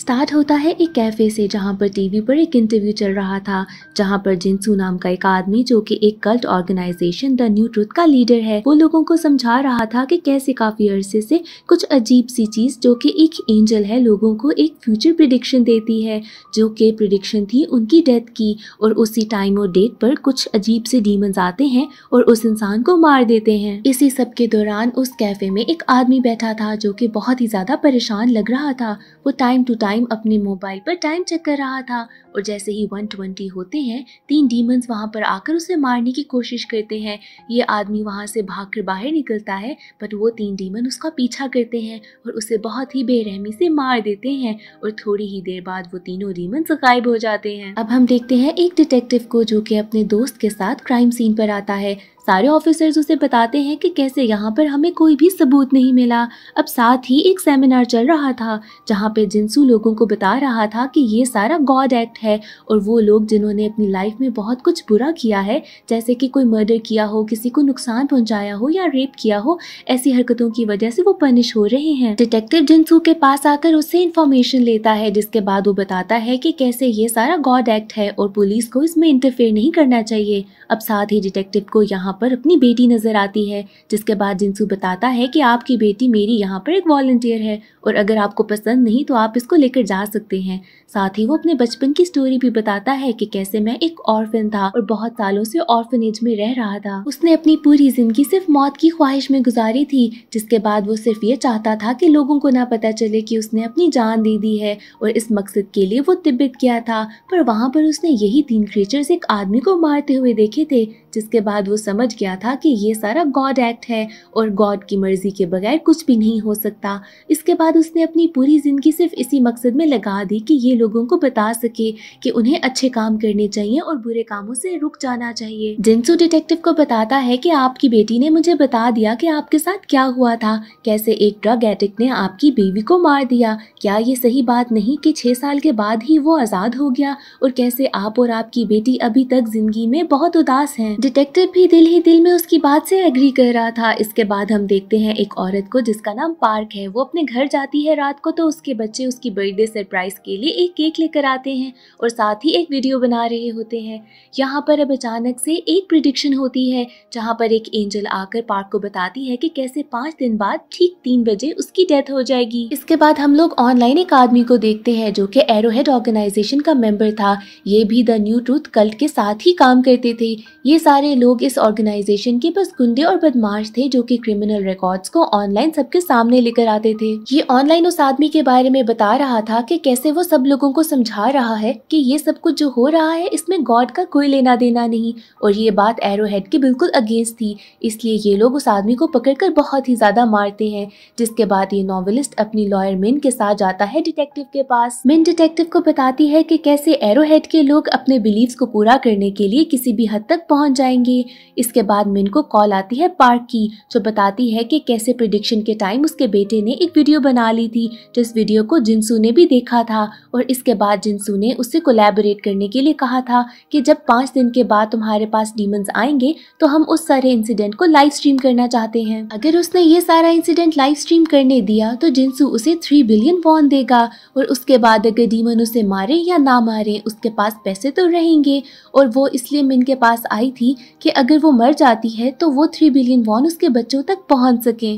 Start होता है एक कैफ़े से जहां पर टीवी पर एक इंटरव्यू चल रहा था जहां पर जिनसू नाम का एक आदमी जो कि एक cult organisation the new truth का लीडर है वो लोगों को समझा रहा था कि कैसे काफी अरसे से कुछ अजीब सी चीज जो कि एक एंजल है लोगों को एक फ्यूचर प्रिडिक्शन देती है जो कि प्रिडिक्शन थी उनकी डेथ की और उसी टाइम और डेट पर कुछ अजीब से डीमंस आते हैं और उस इंसान को मार देते हैं इसी सब के दौरान उस कैफे में एक आदमी बैठा था जो की बहुत ही ज्यादा परेशान लग रहा था वो टाइम टू टाइम टाइम अपने मोबाइल पर टाइम चेक कर रहा था और जैसे ही 120 होते हैं तीन डीमंस वहां पर आकर उसे मारने की कोशिश करते हैं ये आदमी वहां से भागकर बाहर निकलता है बट वो तीन डीमन उसका पीछा करते हैं और उसे बहुत ही बेरहमी से मार देते हैं और थोड़ी ही देर बाद वो तीनों डीमंस गायब हो जाते हैं अब हम देखते हैं एक डिटेक्टिव को जो की अपने दोस्त के साथ क्राइम सीन पर आता है सारे ऑफिसर्स उसे बताते हैं कि कैसे यहाँ पर हमें कोई भी सबूत नहीं मिला अब साथ ही एक सेमिनार चल रहा था जहाँ पे जिनसू लोग लोगों को बता रहा था कि ये सारा गॉड एक्ट है और वो लोग जिन्होंने अपनी लाइफ में बहुत कुछ बुरा किया है जैसे कि कोई मर्डर किया हो किसी को नुकसान पहुंचाया हो या रेप किया हो ऐसी हरकतों की वजह से वो पनिश हो रहे हैं डिटेक्टिव जिनसू के पास आकर उससे इन्फॉर्मेशन लेता है जिसके बाद वो बताता है की कैसे ये सारा गॉड एक्ट है और पुलिस को इसमें इंटरफेयर नहीं करना चाहिए अब साथ ही डिटेक्टिव को यहाँ पर अपनी बेटी नजर आती है जिसके बाद जिनसू बताता है की आपकी बेटी मेरी यहाँ पर एक वॉलंटियर है और अगर आपको पसंद नहीं तो आप इसको ले लेकर जा सकते हैं साथ ही वो अपने बचपन की स्टोरी भी बताता है कि कैसे मैं एक ऑर्फिन था और बहुत सालों से ऑर्फिनेज में रह रहा था उसने अपनी पूरी जिंदगी सिर्फ मौत की ख्वाहिश में गुजारी थी जिसके बाद वो सिर्फ ये चाहता था कि लोगों को ना पता चले कि उसने अपनी जान दे दी है और इस मकसद के लिए वो तिब्बत गया था पर वहाँ पर उसने यही तीन क्रीचर्स एक आदमी को मारते हुए देखे थे जिसके बाद वो समझ गया था कि ये सारा गॉड एक्ट है और गॉड की मर्जी के बगैर कुछ भी नहीं हो सकता इसके बाद उसने अपनी पूरी जिंदगी सिर्फ इसी मकसद मकसद में लगा दी कि ये लोगों को बता सके कि उन्हें अच्छे काम करने चाहिए और बुरे कामों से रुक जाना चाहिए जिनसू डिटेक्टिव को बताता है कि आपकी बेटी ने मुझे बता दिया कि आपके साथ क्या हुआ था कैसे एक ड्रग एडिक्ट ने आपकी बेबी को मार दिया क्या ये सही बात नहीं कि छह साल के बाद ही वो आज़ाद हो गया और कैसे आप और आपकी बेटी अभी तक जिंदगी में बहुत उदास है डिटेक्टिव भी दिल ही दिल में उसकी बात से एग्री कर रहा था इसके बाद हम देखते हैं एक औरत को जिसका नाम पार्क है वो अपने घर जाती है रात को तो उसके बच्चे उसकी बड़ी बर्थडे सरप्राइज के लिए एक केक लेकर आते हैं और साथ ही एक वीडियो बना रहे होते हैं यहाँ पर अब अचानक से एक प्रिडिक्शन होती है जहाँ पर एक एंजल आकर पार्क को बताती है कि कैसे पाँच दिन बाद ठीक तीन बजे उसकी डेथ हो जाएगी इसके बाद हम लोग ऑनलाइन एक आदमी को देखते हैं जो कि एरोहेड ऑर्गेनाइजेशन का मेंबर था ये भी द न्यू ट्रूथ कल्ट के साथ ही काम करते थे ये सारे लोग इस ऑर्गेनाइजेशन के बस गुंडे और बदमाश थे जो कि क्रिमिनल रिकॉर्ड्स को ऑनलाइन सबके सामने लेकर आते थे ये ऑनलाइन उस आदमी के बारे में बता रहा रहा था कि कैसे वो सब लोगों को समझा रहा है कि ये सब कुछ जो हो रहा है इसमें गॉड का कोई लेना देना नहीं और ये बात एरोहेड के बिल्कुल अगेंस्ट थी इसलिए ये लोग उस आदमी को पकड़कर बहुत ही ज़्यादा मारते हैं जिसके बाद ये नॉवलिस्ट अपनी लॉयर मिन के साथ जाता है डिटेक्टिव के पास मिन डिटेक्टिव को बताती है की कैसे एरोहेड के लोग अपने बिलीव को पूरा करने के लिए किसी भी हद तक पहुँच जाएंगे इसके बाद मिन को कॉल आती है पार्क की जो बताती है की कैसे प्रिडिक्शन के टाइम उसके बेटे ने एक वीडियो बना ली थी जिस वीडियो को जिनसू ने ने भी देखा था और इसके बाद जिनसू ने उससे कोलैबोरेट करने के लिए कहा था कि जब पांच दिन के बाद तुम्हारे पास डीमंस आएंगे तो हम उस सारे इंसिडेंट को लाइव स्ट्रीम करना चाहते हैं अगर उसने ये सारा इंसिडेंट लाइव स्ट्रीम करने दिया तो जिनसू उसे थ्री बिलियन वॉन देगा और उसके बाद अगर डीमन उसे मारे या ना मारे उसके पास पैसे तो रहेंगे और वो इसलिए मिन के पास आई थी कि अगर वो मर जाती है तो वो थ्री बिलियन वॉन उसके बच्चों तक पहुंच सके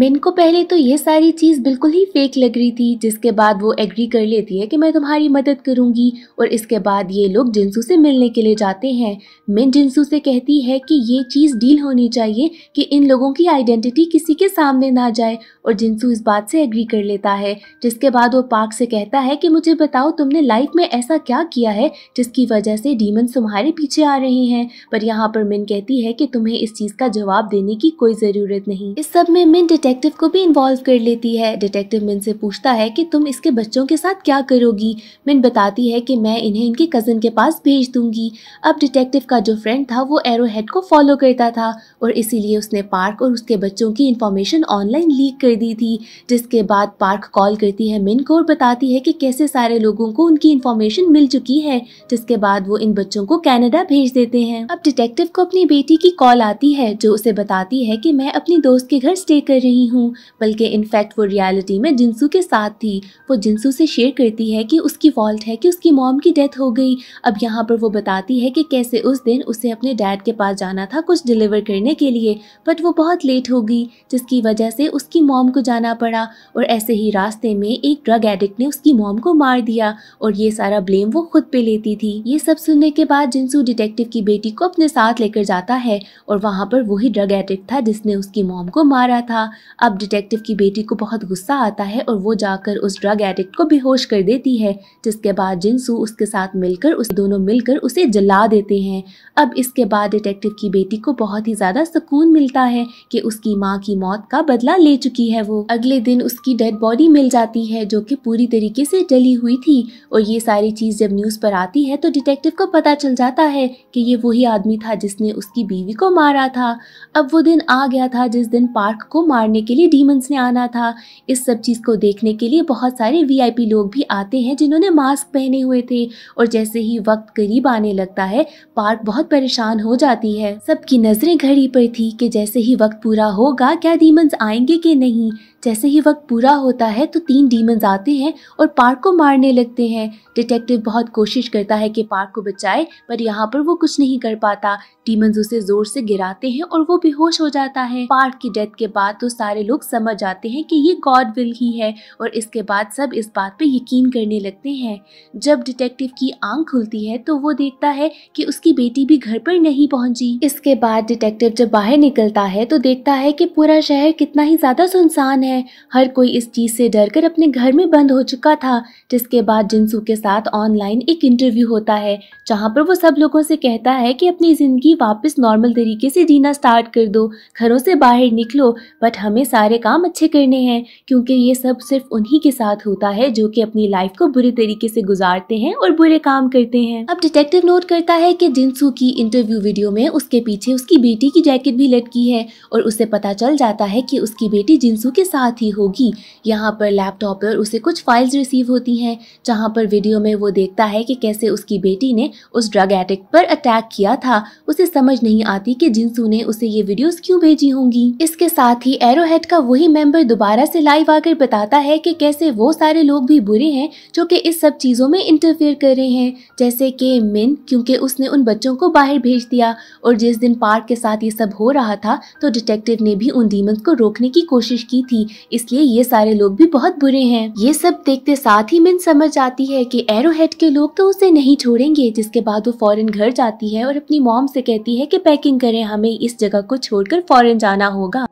मिन को पहले तो ये सारी चीज़ बिल्कुल ही फेक लग रही थी जिसके बाद वो एग्री कर लेती है कि मैं तुम्हारी मदद करूंगी और इसके बाद ये लोग जिनसू से मिलने के लिए जाते हैं मिन जिनसू से कहती है कि ये चीज़ डील होनी चाहिए कि इन लोगों की आइडेंटिटी किसी के सामने ना जाए और जिनसू इस बात से एग्री कर लेता है जिसके बाद वो पार्क से कहता है कि मुझे बताओ तुमने लाइफ में ऐसा क्या किया है जिसकी वजह से डीमन तुम्हारे पीछे आ रहे हैं पर यहाँ पर मिन कहती है कि तुम्हें इस चीज़ का जवाब देने की कोई ज़रूरत नहीं इस सब में मिन डिटेक्टिव को भी इन्वॉल्व कर लेती है डिटेक्टिव मिन से पूछता है कि तुम इसके बच्चों के साथ क्या करोगी मिन बताती है कि मैं इन्हें इनके कज़न के पास भेज दूंगी अब डिटेक्टिव का जो फ्रेंड था वो हेड को फॉलो करता था और इसीलिए उसने पार्क और उसके बच्चों की इन्फॉर्मेशन ऑनलाइन लीक कर दी थी जिसके बाद पार्क कॉल करती है मिन को और बताती है कि कैसे सारे लोगों को उनकी इन्फॉर्मेशन मिल चुकी है जिसके बाद वो इन बच्चों को कैनेडा भेज देते हैं अब डिटेक्टिव को अपनी बेटी की कॉल आती है जो उसे बताती है कि मैं अपनी दोस्त के घर स्टे कर रही नहीं हूँ बल्कि इनफैक्ट वो रियलिटी में जिंसू के साथ थी वो जिंसू से शेयर करती है कि उसकी फॉल्ट है कि उसकी मॉम की डेथ हो गई अब यहाँ पर वो बताती है कि कैसे उस दिन उसे अपने डैड के पास जाना था कुछ डिलीवर करने के लिए बट वो बहुत लेट हो गई जिसकी वजह से उसकी मॉम को जाना पड़ा और ऐसे ही रास्ते में एक ड्रग एडिक्ट ने उसकी मॉम को मार दिया और ये सारा ब्लेम वो खुद पे लेती थी ये सब सुनने के बाद जिंसू डिटेक्टिव की बेटी को अपने साथ लेकर जाता है और वहाँ पर वही ड्रग एडिक्ट था जिसने उसकी मॉम को मारा था अब डिटेक्टिव की बेटी को बहुत गुस्सा आता है और वो जाकर उस ड्रग एडिक्ट को बेहोश कर देती है जिसके बाद जिनसू उसके साथ मिलकर उस दोनों मिलकर उसे जला देते हैं अब इसके बाद डिटेक्टिव की बेटी को बहुत ही ज़्यादा सुकून मिलता है कि उसकी माँ की मौत का बदला ले चुकी है वो अगले दिन उसकी डेड बॉडी मिल जाती है जो की पूरी तरीके से जली हुई थी और ये सारी चीज़ जब न्यूज़ पर आती है तो डिटेक्टिव को पता चल जाता है की ये वही आदमी था जिसने उसकी बीवी को मारा था अब वो दिन आ गया था जिस दिन पार्क को मारने करने के लिए डीमंस ने आना था इस सब चीज़ को देखने के लिए बहुत सारे वीआईपी लोग भी आते हैं जिन्होंने मास्क पहने हुए थे और जैसे ही वक्त करीब आने लगता है पार्क बहुत परेशान हो जाती है सबकी नज़रें घड़ी पर थी कि जैसे ही वक्त पूरा होगा क्या डीमंस आएंगे कि नहीं जैसे ही वक्त पूरा होता है तो तीन डीमंस आते हैं और पार्क को मारने लगते हैं डिटेक्टिव बहुत कोशिश करता है कि पार्क को बचाए पर यहाँ पर वो कुछ नहीं कर पाता डीमंस उसे जोर से गिराते हैं और वो बेहोश हो जाता है पार्क की डेथ के बाद तो सारे लोग समझ आते हैं कि ये गॉड विल ही है और इसके बाद सब इस बात पे यकीन करने लगते हैं जब डिटेक्टिव की आंख खुलती है तो वो देखता है कि उसकी बेटी भी घर पर नहीं पहुंची इसके बाद डिटेक्टिव जब बाहर निकलता है तो देखता है कि पूरा शहर कितना ही ज्यादा सुनसान है है हर कोई इस चीज़ से डरकर अपने घर में बंद हो चुका था जिसके बाद जिनसू के साथ ऑनलाइन एक इंटरव्यू होता है जहाँ पर वो सब लोगों से कहता है कि अपनी ज़िंदगी वापस नॉर्मल तरीके से जीना स्टार्ट कर दो घरों से बाहर निकलो बट हमें सारे काम अच्छे करने हैं क्योंकि ये सब सिर्फ उन्हीं के साथ होता है जो कि अपनी लाइफ को बुरे तरीके से गुजारते हैं और बुरे काम करते हैं अब डिटेक्टिव नोट करता है कि जिनसू की इंटरव्यू वीडियो में उसके पीछे उसकी बेटी की जैकेट भी लटकी है और उसे पता चल जाता है कि उसकी बेटी जिनसू के साथ साथ ही होगी यहाँ पर लैपटॉप पर उसे कुछ फाइल्स रिसीव होती हैं जहाँ पर वीडियो में वो देखता है कि कैसे उसकी बेटी ने उस ड्रग एडिक्ट पर अटैक किया था उसे समझ नहीं आती कि जिनसू ने उसे ये वीडियोस क्यों भेजी होंगी इसके साथ ही एरोहेड का वही मेंबर दोबारा से लाइव आकर बताता है कि कैसे वो सारे लोग भी बुरे हैं जो कि इस सब चीज़ों में इंटरफेयर कर रहे हैं जैसे कि मिन क्योंकि उसने उन बच्चों को बाहर भेज दिया और जिस दिन पार्क के साथ ये सब हो रहा था तो डिटेक्टिव ने भी उन डीमंस को रोकने की कोशिश की थी इसलिए ये सारे लोग भी बहुत बुरे हैं ये सब देखते साथ ही मिन समझ आती है कि एरोहेड के लोग तो उसे नहीं छोड़ेंगे जिसके बाद वो फॉरन घर जाती है और अपनी मॉम से कहती है कि पैकिंग करें हमें इस जगह को छोड़कर फॉरन जाना होगा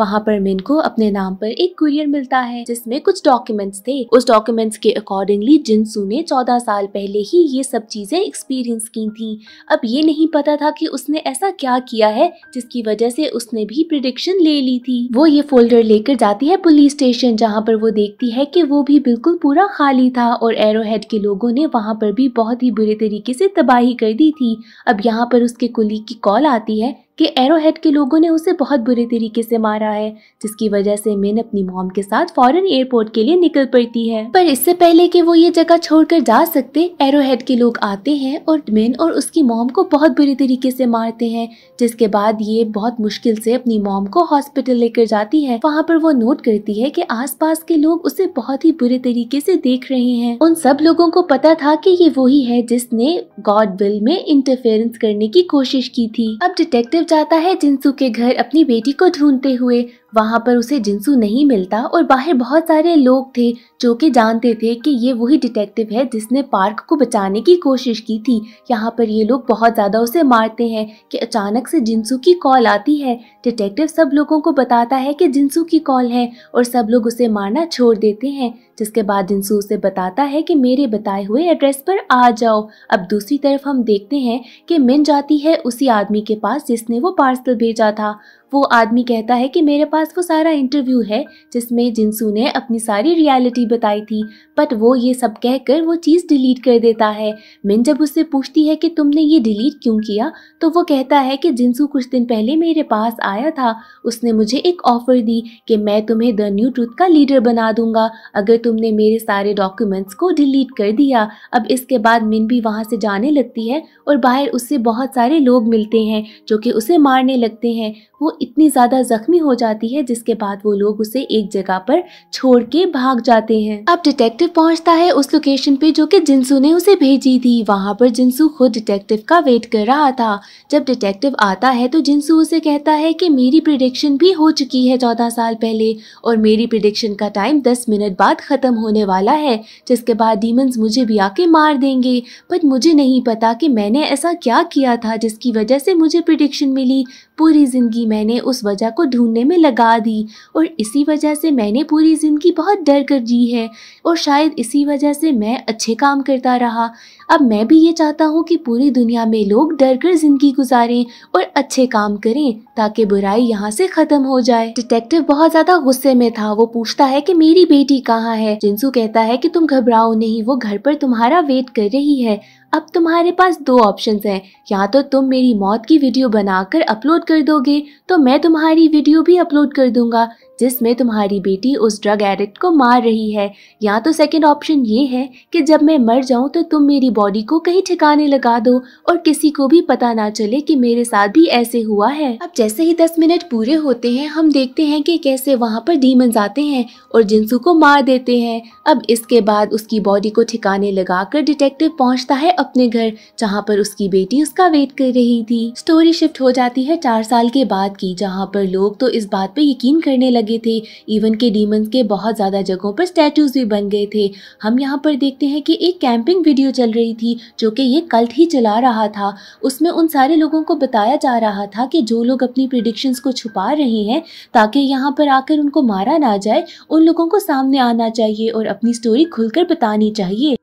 वहाँ पर मिन को अपने नाम पर एक कुरियर मिलता है जिसमें कुछ डॉक्यूमेंट्स थे उस डॉक्यूमेंट्स के अकॉर्डिंगली जिनसू ने चौदह साल पहले ही ये सब चीजें एक्सपीरियंस की थी अब ये नहीं पता था कि उसने ऐसा क्या किया है जिसकी वजह से उसने भी प्रिडिक्शन ले ली थी वो ये फोल्डर लेकर जाती है पुलिस स्टेशन जहाँ पर वो देखती है की वो भी बिल्कुल पूरा खाली था और एरोहेड के लोगों ने वहाँ पर भी बहुत ही बुरे तरीके से तबाही कर दी थी अब यहाँ पर उसके कुली की कॉल आती है कि एरोहेड के लोगों ने उसे बहुत बुरे तरीके से मारा है जिसकी वजह से मिन अपनी मॉम के साथ फॉरेन एयरपोर्ट के लिए निकल पड़ती है पर इससे पहले कि वो ये जगह छोड़कर जा सकते एरोहेड के लोग आते हैं और मिन और उसकी मॉम को बहुत बुरे तरीके से मारते हैं जिसके बाद ये बहुत मुश्किल से अपनी मॉम को हॉस्पिटल लेकर जाती है वहाँ पर वो नोट करती है आस पास के लोग उसे बहुत ही बुरे तरीके से देख रहे हैं उन सब लोगों को पता था की ये वही है जिसने गॉड विल में इंटरफेरेंस करने की कोशिश की थी अब डिटेक्टिव जाता है जिनसु के घर अपनी बेटी को ढूंढते हुए वहाँ पर उसे जिंसू नहीं मिलता और बाहर बहुत सारे लोग थे जो कि जानते थे कि ये वही डिटेक्टिव है जिसने पार्क को बचाने की कोशिश की थी यहाँ पर ये लोग बहुत ज़्यादा उसे मारते हैं कि अचानक से जिंसू की कॉल आती है डिटेक्टिव सब लोगों को बताता है कि जिंसू की कॉल है और सब लोग उसे मारना छोड़ देते हैं जिसके बाद जिंसू उसे बताता है कि मेरे बताए हुए एड्रेस पर आ जाओ अब दूसरी तरफ हम देखते हैं कि मिन जाती है उसी आदमी के पास जिसने वो पार्सल भेजा था वो आदमी कहता है कि मेरे पास वो सारा इंटरव्यू है जिसमें जिनसू ने अपनी सारी रियलिटी बताई थी बट वो ये सब कहकर वो चीज़ डिलीट कर देता है मिन जब उससे पूछती है कि तुमने ये डिलीट क्यों किया तो वो कहता है कि जिनसू कुछ दिन पहले मेरे पास आया था उसने मुझे एक ऑफ़र दी कि मैं तुम्हें द न्यू ट्रूथ का लीडर बना दूंगा अगर तुमने मेरे सारे डॉक्यूमेंट्स को डिलीट कर दिया अब इसके बाद मिन भी वहाँ से जाने लगती है और बाहर उससे बहुत सारे लोग मिलते हैं जो कि उसे मारने लगते हैं वो इतनी ज़्यादा जख्मी हो जाती है जिसके बाद वो लोग उसे एक जगह पर छोड़ के भाग जाते हैं अब डिटेक्टिव पहुंचता है उस लोकेशन पे जो कि जिनसू ने उसे भेजी थी वहाँ पर जिनसू खुद डिटेक्टिव का वेट कर रहा था जब डिटेक्टिव आता है तो जिनसू उसे कहता है कि मेरी प्रिडिक्शन भी हो चुकी है चौदह साल पहले और मेरी प्रिडिक्शन का टाइम दस मिनट बाद ख़त्म होने वाला है जिसके बाद डीमंस मुझे भी आके मार देंगे बट मुझे नहीं पता कि मैंने ऐसा क्या किया था जिसकी वजह से मुझे प्रिडिक्शन मिली पूरी ज़िंदगी मैंने मैंने उस वजह को ढूंढने में लगा दी और इसी वजह से मैंने पूरी ज़िंदगी बहुत डर कर जी है और शायद इसी वजह से मैं अच्छे काम करता रहा अब मैं भी ये चाहता हूँ कि पूरी दुनिया में लोग डर कर ज़िंदगी गुजारें और अच्छे काम करें ताकि बुराई यहाँ से ख़त्म हो जाए डिटेक्टिव बहुत ज़्यादा गुस्से में था वो पूछता है कि मेरी बेटी कहाँ है जिंसू कहता है कि तुम घबराओ नहीं वो घर पर तुम्हारा वेट कर रही है अब तुम्हारे पास दो ऑप्शन हैं या तो तुम मेरी मौत की वीडियो बनाकर अपलोड कर दोगे तो मैं तुम्हारी वीडियो भी अपलोड कर दूंगा जिसमें तुम्हारी बेटी उस ड्रग एडिक्ट को मार रही है या तो सेकंड ऑप्शन ये है कि जब मैं मर जाऊं तो तुम मेरी बॉडी को कहीं ठिकाने लगा दो और किसी को भी पता ना चले कि मेरे साथ भी ऐसे हुआ है अब जैसे ही दस मिनट पूरे होते हैं हम देखते हैं कि कैसे वहाँ पर डीमन आते हैं और जिनसू को मार देते हैं अब इसके बाद उसकी बॉडी को ठिकाने कर डिटेक्टिव पहुँचता है अपने घर जहाँ पर उसकी बेटी उसका वेट कर रही थी स्टोरी शिफ्ट हो जाती है चार साल के बाद की जहाँ पर लोग तो इस बात पे यकीन करने लगे लगे थे इवन के डीमंस के बहुत ज़्यादा जगहों पर स्टैचूज भी बन गए थे हम यहाँ पर देखते हैं कि एक कैंपिंग वीडियो चल रही थी जो कि ये कल्ट ही चला रहा था उसमें उन सारे लोगों को बताया जा रहा था कि जो लोग अपनी प्रिडिक्शंस को छुपा रहे हैं ताकि यहाँ पर आकर उनको मारा ना जाए उन लोगों को सामने आना चाहिए और अपनी स्टोरी खुलकर बतानी चाहिए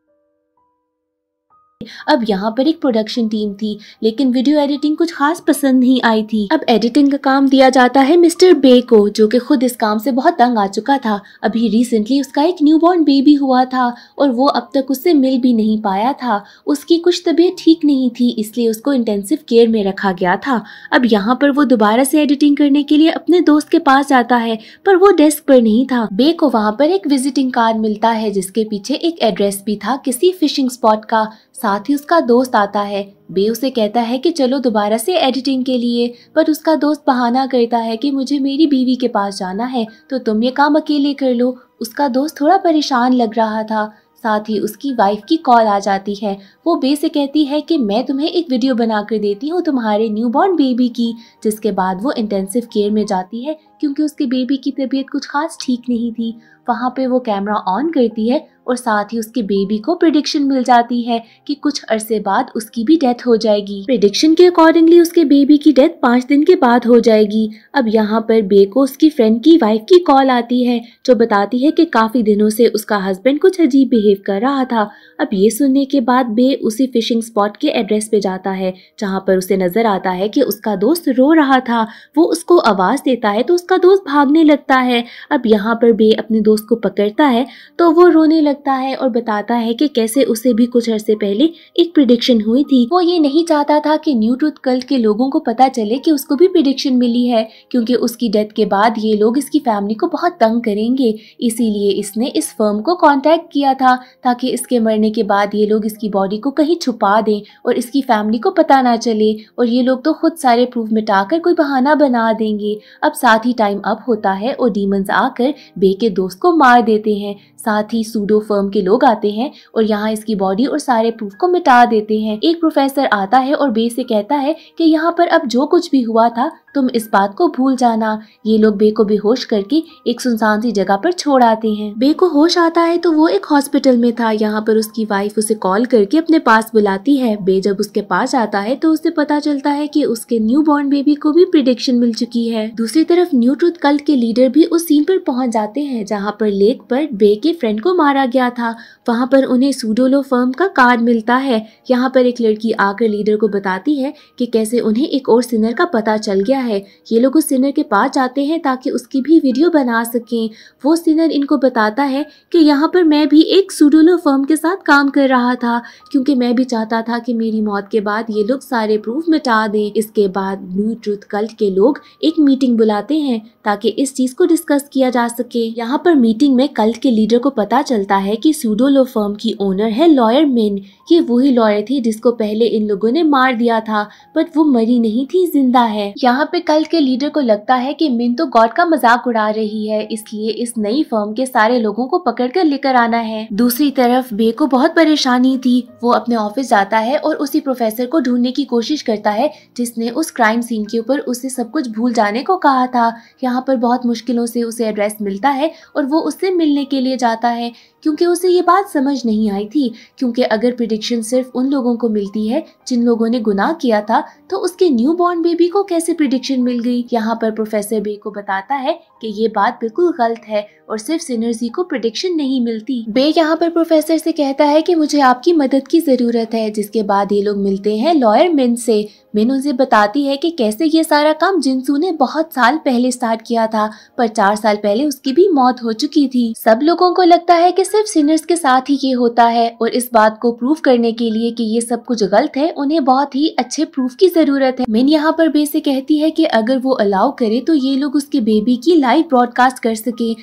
अब यहाँ पर एक प्रोडक्शन टीम थी लेकिन वीडियो एडिटिंग कुछ खास पसंद नहीं आई थी अब एडिटिंग का काम दिया जाता है मिस्टर बे को जो कि खुद इस काम से बहुत तंग आ चुका था अभी रिसेंटली उसका एक न्यूबॉर्न बेबी हुआ था और वो अब तक उससे मिल भी नहीं पाया था उसकी कुछ तबीयत ठीक नहीं थी इसलिए उसको इंटेंसिव केयर में रखा गया था अब यहाँ पर वो दोबारा से एडिटिंग करने के लिए अपने दोस्त के पास जाता है पर वो डेस्क पर नहीं था बे को वहाँ पर एक विजिटिंग कार्ड मिलता है जिसके पीछे एक एड्रेस भी था किसी फिशिंग स्पॉट का साथ ही उसका दोस्त आता है बे उसे कहता है कि चलो दोबारा से एडिटिंग के लिए पर उसका दोस्त बहाना करता है कि मुझे मेरी बीवी के पास जाना है तो तुम ये काम अकेले कर लो उसका दोस्त थोड़ा परेशान लग रहा था साथ ही उसकी वाइफ की कॉल आ जाती है वो बे से कहती है कि मैं तुम्हें एक वीडियो बना कर देती हूँ तुम्हारे न्यूबॉर्न बेबी की जिसके बाद वो इंटेंसिव केयर में जाती है क्योंकि उसके बेबी की तबीयत कुछ खास ठीक नहीं थी वहाँ पे वो कैमरा ऑन करती है और साथ ही उसके बेबी को प्रिडिक्शन मिल जाती है कि कुछ अरसे बाद उसकी भी डेथ हो जाएगी प्रिडिक्शन के अकॉर्डिंगली उसके बेबी की डेथ पाँच दिन के बाद हो जाएगी अब यहाँ पर बे को उसकी फ्रेंड की वाइफ की कॉल आती है जो बताती है कि काफी दिनों से उसका हस्बैंड कुछ अजीब बिहेव कर रहा था अब ये सुनने के बाद बे उसी फिशिंग स्पॉट के एड्रेस पे जाता है जहाँ पर उसे नजर आता है कि उसका दोस्त रो रहा था वो उसको आवाज देता है तो उसका दोस्त भागने लगता है अब यहाँ पर बे अपने दोस्त उसको पकड़ता है तो वो रोने लगता है और बताता है कि कैसे उसे भी कुछ अरसे पहले एक प्रिडिक्शन हुई थी वो ये नहीं चाहता था कि न्यू ट्रूथ कल्ट के लोगों को पता चले कि उसको भी प्रिडिक्शन मिली है क्योंकि उसकी डेथ के बाद ये लोग इसकी फैमिली को बहुत तंग करेंगे इसीलिए इसने इस फर्म को कॉन्टेक्ट किया था ताकि इसके मरने के बाद ये लोग इसकी बॉडी को कहीं छुपा दें और इसकी फैमिली को पता ना चले और ये लोग तो खुद सारे प्रूफ मिटाकर कोई बहाना बना देंगे अब साथ ही टाइम अप होता है और डीमंस आकर बे के दोस्त को को मार देते हैं साथ ही सूडो फर्म के लोग आते हैं और यहाँ इसकी बॉडी और सारे प्रूफ को मिटा देते हैं एक प्रोफेसर आता है और बे से कहता है कि यहाँ पर अब जो कुछ भी हुआ था तुम इस बात को भूल जाना ये लोग बे को बेहोश करके एक सुनसान सी जगह पर छोड़ आते हैं बे को होश आता है तो वो एक हॉस्पिटल में था यहाँ पर उसकी वाइफ उसे कॉल करके अपने पास बुलाती है बे जब उसके पास आता है तो उसे पता चलता है कि उसके न्यू बॉर्न बेबी को भी प्रिडिक्शन मिल चुकी है दूसरी तरफ न्यू ट्रूथ कल्ट के लीडर भी उस सीन पर पहुंच जाते हैं जहाँ जहाँ पर लेक पर बे के फ्रेंड को मारा गया था वहाँ पर उन्हें सूडोलो फर्म का कार्ड मिलता है यहाँ पर एक लड़की आकर लीडर को बताती है कि कैसे उन्हें एक और सिनर का पता चल गया है ये लोग उस सिनर के पास जाते हैं ताकि उसकी भी वीडियो बना सकें वो सिनर इनको बताता है कि यहाँ पर मैं भी एक सूडोलो फर्म के साथ काम कर रहा था क्योंकि मैं भी चाहता था कि मेरी मौत के बाद ये लोग सारे प्रूफ मिटा दें इसके बाद न्यू ट्रूथ कल्ट के लोग एक मीटिंग बुलाते हैं ताकि इस चीज़ को डिस्कस किया जा सके यहाँ पर मीटिंग में कल्ट के लीडर को पता चलता है कि सूडोलो फर्म की ओनर है लॉयर मेन ये वही लॉयर थी जिसको पहले इन लोगों ने मार दिया था बट वो मरी नहीं थी जिंदा है यहाँ पे कल्ट के लीडर को लगता है कि मिन तो गॉड का मजाक उड़ा रही है इसलिए इस नई फर्म के सारे लोगों को पकड़ कर लेकर आना है दूसरी तरफ बे को बहुत परेशानी थी वो अपने ऑफिस जाता है और उसी प्रोफेसर को ढूंढने की कोशिश करता है जिसने उस क्राइम सीन के ऊपर उसे सब कुछ भूल जाने को कहा था यहाँ पर बहुत मुश्किलों से उसे एड्रेस मिलता है और वो उससे मिलने के लिए जाता है क्योंकि उसे ये बात समझ नहीं आई थी क्योंकि अगर प्रिडिक्शन सिर्फ उन लोगों को मिलती है जिन लोगों ने गुनाह किया था तो उसके न्यू बॉर्न बेबी को कैसे प्रिडिक्शन मिल गई यहाँ पर प्रोफेसर बे को बताता है कि ये बात बिल्कुल गलत है और सिर्फ सिनर्जी को प्रिडिक्शन नहीं मिलती बे यहाँ पर प्रोफेसर से कहता है कि मुझे आपकी मदद की ज़रूरत है जिसके बाद ये लोग मिलते हैं लॉयर मिन से मिन उसे बताती है कि कैसे ये सारा काम जिनसू ने बहुत साल पहले स्टार्ट किया था पर चार साल पहले उसकी भी मौत हो चुकी थी सब लोगों को लगता है कि सिर्फ सीनियर्स के साथ ही ये होता है और इस बात को प्रूफ करने के लिए कि ये सब कुछ गलत है उन्हें बहुत ही अच्छे प्रूफ की जरूरत है मेन यहाँ पर बेसे कहती है कि अगर वो अलाउ करे तो ये लोग उसके बेबी की लाइव ब्रॉडकास्ट कर सके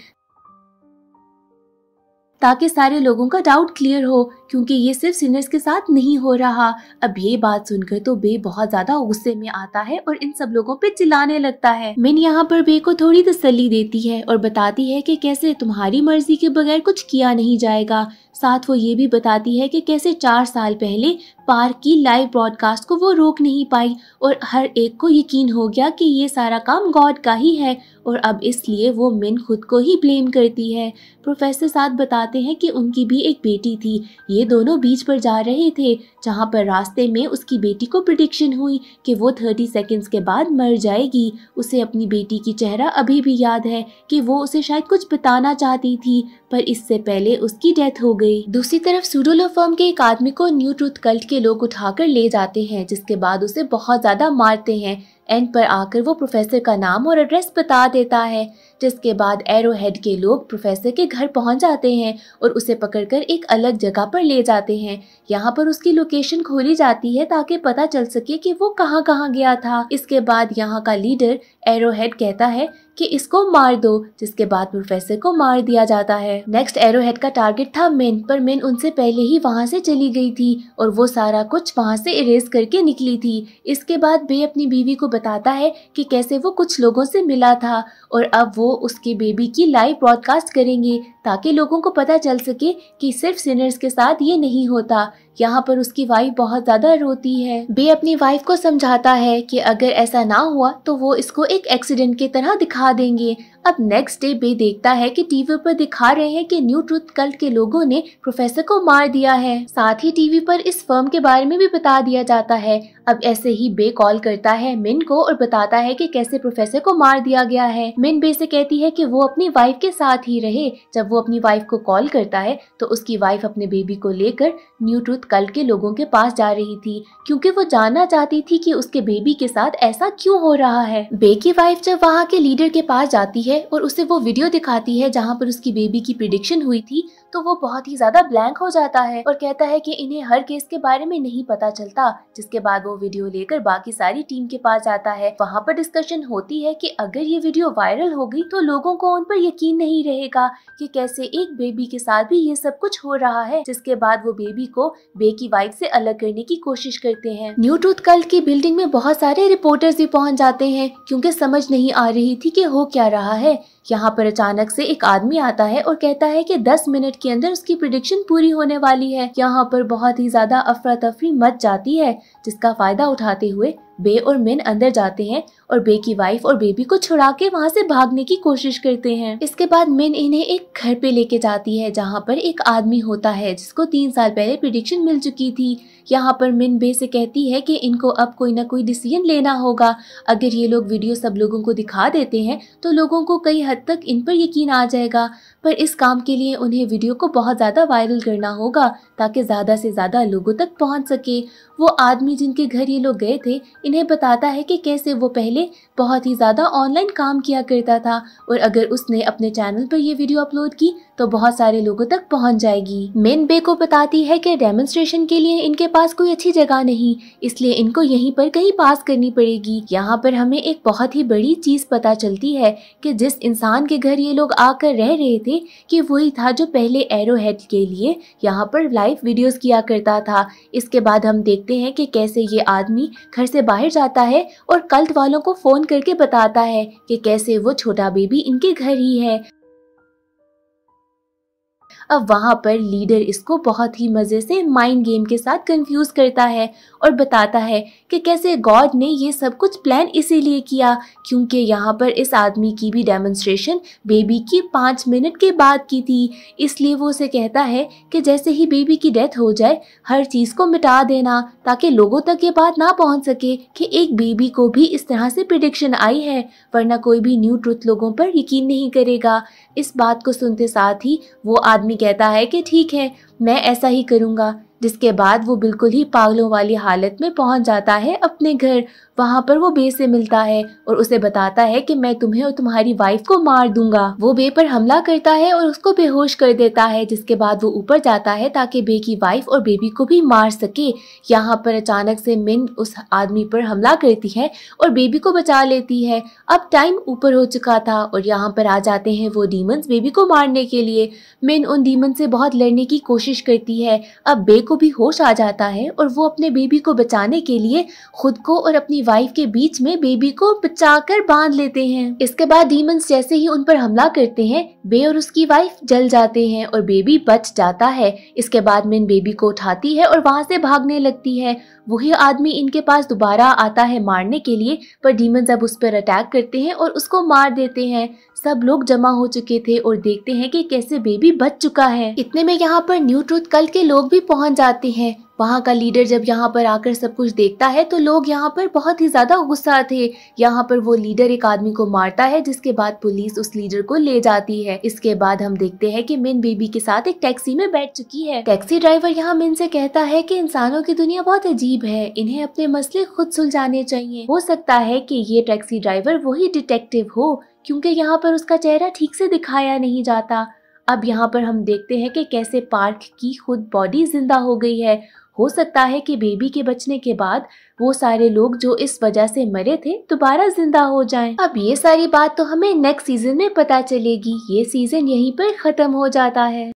ताकि सारे लोगों का डाउट क्लियर हो क्योंकि ये सिर्फ सिनर्स के साथ नहीं हो रहा अब ये बात सुनकर तो बे बहुत ज्यादा गुस्से में आता है और इन सब लोगों पे चिल्लाने लगता है मिन यहाँ पर बे को थोड़ी तसल्ली देती है और बताती है कि कैसे तुम्हारी मर्जी के बगैर कुछ किया नहीं जाएगा साथ वो ये भी बताती है कि कैसे चार साल पहले पार्क की लाइव ब्रॉडकास्ट को वो रोक नहीं पाई और हर एक को यकीन हो गया कि ये सारा काम गॉड का ही है और अब इसलिए वो मिन खुद को ही ब्लेम करती है प्रोफेसर साथ बताते हैं कि उनकी भी एक बेटी थी ये दोनों बीच पर जा रहे थे जहाँ पर रास्ते में उसकी बेटी को प्रडिक्शन हुई कि वो थर्टी सेकेंड्स के बाद मर जाएगी उसे अपनी बेटी की चेहरा अभी भी याद है कि वो उसे शायद कुछ बताना चाहती थी पर इससे पहले उसकी डेथ हो गई दूसरी तरफ सूडोलो फर्म के एक आदमी को न्यू ट्रूथ कल्ट के के लोग उठाकर ले जाते हैं जिसके बाद उसे बहुत ज़्यादा मारते हैं एंड पर आकर वो प्रोफेसर का नाम और एड्रेस बता देता है जिसके बाद एरोहेड के लोग प्रोफेसर के घर पहुंच जाते हैं और उसे पकड़कर एक अलग जगह पर ले जाते हैं यहाँ पर उसकी लोकेशन खोली जाती है ताकि पता चल सके कि वो कहाँ कहाँ गया था इसके बाद यहाँ का लीडर एरोहेड कहता है कि इसको मार दो जिसके बाद प्रोफेसर को मार दिया जाता है नेक्स्ट एरोहेड का टारगेट था मेन पर मेन उनसे पहले ही वहाँ से चली गई थी और वो सारा कुछ वहाँ से इरेज करके निकली थी इसके बाद बे अपनी बीवी को बताता है कि कैसे वो कुछ लोगों से मिला था और अब वो उसके बेबी की लाइव ब्रॉडकास्ट करेंगे ताकि लोगों को पता चल सके कि सिर्फ सिनर्स के साथ ये नहीं होता यहाँ पर उसकी वाइफ बहुत ज्यादा रोती है बे अपनी वाइफ को समझाता है कि अगर ऐसा ना हुआ तो वो इसको एक एक्सीडेंट की तरह दिखा देंगे अब नेक्स्ट डे बे देखता है कि टीवी पर दिखा रहे हैं कि न्यू ट्रूथ कल्ट के लोगों ने प्रोफेसर को मार दिया है साथ ही टीवी पर इस फर्म के बारे में भी बता दिया जाता है अब ऐसे ही बे कॉल करता है मिन को और बताता है कि कैसे प्रोफेसर को मार दिया गया है मिन बे से कहती है कि वो अपनी वाइफ के साथ ही रहे जब वो अपनी वाइफ को कॉल करता है तो उसकी वाइफ अपने बेबी को लेकर न्यू ट्रूथ उत्कल के लोगों के पास जा रही थी क्योंकि वो जानना चाहती थी कि उसके बेबी के साथ ऐसा क्यों हो रहा है बे की वाइफ जब वहाँ के लीडर के पास जाती है और उसे वो वीडियो दिखाती है जहाँ पर उसकी बेबी की प्रिडिक्शन हुई थी तो वो बहुत ही ज्यादा ब्लैंक हो जाता है और कहता है कि इन्हें हर केस के बारे में नहीं पता चलता जिसके बाद वो वीडियो लेकर बाकी सारी टीम के पास आता है वहाँ पर डिस्कशन होती है कि अगर ये वीडियो वायरल हो गई तो लोगों को उन पर यकीन नहीं रहेगा कि कैसे एक बेबी के साथ भी ये सब कुछ हो रहा है जिसके बाद वो बेबी को बे की वाइफ से अलग करने की कोशिश करते हैं न्यू टूथ कल्ट की बिल्डिंग में बहुत सारे रिपोर्टर्स भी पहुंच जाते हैं क्योंकि समझ नहीं आ रही थी कि हो क्या रहा है यहाँ पर अचानक से एक आदमी आता है और कहता है कि 10 मिनट के अंदर उसकी प्रिडिक्शन पूरी होने वाली है यहाँ पर बहुत ही ज्यादा अफरा तफरी मच जाती है जिसका फायदा उठाते हुए बे और मिन अंदर जाते हैं और बे की वाइफ और बेबी को छुड़ा के वहाँ से भागने की कोशिश करते हैं इसके बाद मिन इन्हें एक घर पे लेके जाती है जहाँ पर एक आदमी होता है जिसको तीन साल पहले प्रिडिक्शन मिल चुकी थी यहाँ पर मिन बे से कहती है कि इनको अब कोई ना कोई डिसीजन लेना होगा अगर ये लोग वीडियो सब लोगों को दिखा देते हैं तो लोगों को कई हद तक इन पर यकीन आ जाएगा पर इस काम के लिए उन्हें वीडियो को बहुत ज़्यादा वायरल करना होगा ताकि ज़्यादा से ज़्यादा लोगों तक पहुँच सके वो आदमी जिनके घर ये लोग गए थे इन्हें बताता है कि कैसे वो पहले बहुत ही ज़्यादा ऑनलाइन काम किया करता था और अगर उसने अपने चैनल पर ये वीडियो अपलोड की तो बहुत सारे लोगों तक पहुंच जाएगी मेन बे को बताती है कि डेमोन्स्ट्रेशन के लिए इनके पास कोई अच्छी जगह नहीं इसलिए इनको यहीं पर कहीं पास करनी पड़ेगी यहाँ पर हमें एक बहुत ही बड़ी चीज़ पता चलती है कि जिस इंसान के घर ये लोग आकर रह रहे थे कि वही था जो पहले एरो हेड के लिए यहाँ पर लाइव वीडियोस किया करता था इसके बाद हम देखते हैं कि कैसे ये आदमी घर से बाहर बाहर जाता है और कल्ट वालों को फोन करके बताता है कि कैसे वो छोटा बेबी इनके घर ही है अब वहाँ पर लीडर इसको बहुत ही मज़े से माइंड गेम के साथ कंफ्यूज करता है और बताता है कि कैसे गॉड ने ये सब कुछ प्लान इसीलिए किया क्योंकि यहाँ पर इस आदमी की भी डेमोन्स्ट्रेशन बेबी की पाँच मिनट के बाद की थी इसलिए वो उसे कहता है कि जैसे ही बेबी की डेथ हो जाए हर चीज़ को मिटा देना ताकि लोगों तक ये बात ना पहुँच सके कि एक बेबी को भी इस तरह से प्रिडिक्शन आई है वरना कोई भी न्यू ट्रुथ लोगों पर यकीन नहीं करेगा इस बात को सुनते साथ ही वो आदमी कहता है कि ठीक है मैं ऐसा ही करूँगा जिसके बाद वो बिल्कुल ही पागलों वाली हालत में पहुंच जाता है अपने घर वहाँ पर वो बे से मिलता है और उसे बताता है कि मैं तुम्हें और तुम्हारी वाइफ को मार दूंगा वो बे पर हमला करता है और उसको बेहोश कर देता है जिसके बाद वो ऊपर जाता है ताकि बे की वाइफ और बेबी को भी मार सके यहाँ पर अचानक से मिन उस आदमी पर हमला करती है और बेबी को बचा लेती है अब टाइम ऊपर हो चुका था और यहाँ पर आ जाते हैं वो डीमंस बेबी को मारने के लिए मिन उन डीमन से बहुत लड़ने की कोशिश करती है अब बे को भी होश आ जाता है और वो अपने बेबी को बचाने के लिए खुद को और अपनी वाइफ के बीच में बेबी को बचाकर बांध लेते हैं इसके बाद डीमंस जैसे ही उन पर हमला करते हैं बे और उसकी वाइफ जल जाते हैं और बेबी बच जाता है इसके बाद मिन बेबी को उठाती है और वहाँ से भागने लगती है वही आदमी इनके पास दोबारा आता है मारने के लिए पर डीमंस अब उस पर अटैक करते हैं और उसको मार देते हैं सब लोग जमा हो चुके थे और देखते हैं कि कैसे बेबी बच चुका है इतने में यहाँ पर न्यू ट्रूथ कल के लोग भी पहुँच जाते हैं वहाँ का लीडर जब यहाँ पर आकर सब कुछ देखता है तो लोग यहाँ पर बहुत ही ज़्यादा गुस्सा थे यहाँ पर वो लीडर एक आदमी को मारता है जिसके बाद पुलिस उस लीडर को ले जाती है इसके बाद हम देखते हैं कि मिन बेबी के साथ एक टैक्सी में बैठ चुकी है टैक्सी ड्राइवर यहाँ मिन से कहता है कि इंसानों की दुनिया बहुत अजीब है इन्हें अपने मसले खुद सुलझाने चाहिए हो सकता है की ये टैक्सी ड्राइवर वही डिटेक्टिव हो क्योंकि यहाँ पर उसका चेहरा ठीक से दिखाया नहीं जाता अब यहाँ पर हम देखते हैं कि कैसे पार्क की खुद बॉडी जिंदा हो गई है हो सकता है कि बेबी के बचने के बाद वो सारे लोग जो इस वजह से मरे थे दोबारा जिंदा हो जाएं। अब ये सारी बात तो हमें नेक्स्ट सीजन में पता चलेगी ये सीजन यहीं पर खत्म हो जाता है